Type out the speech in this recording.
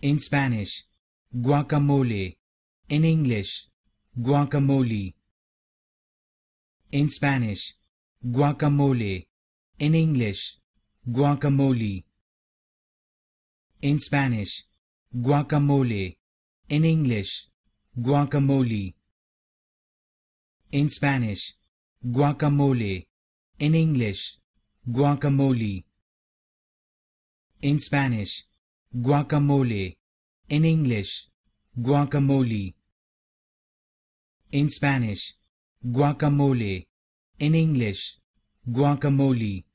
In Spanish, guacamole. In English, guacamole. In Spanish, guacamole. In English, guacamole. In Spanish, guacamole. In English, guacamole. In Spanish, guacamole. In English, guacamole. In Spanish, guacamole. In English, guacamole. In Spanish, guacamole. In English, guacamole.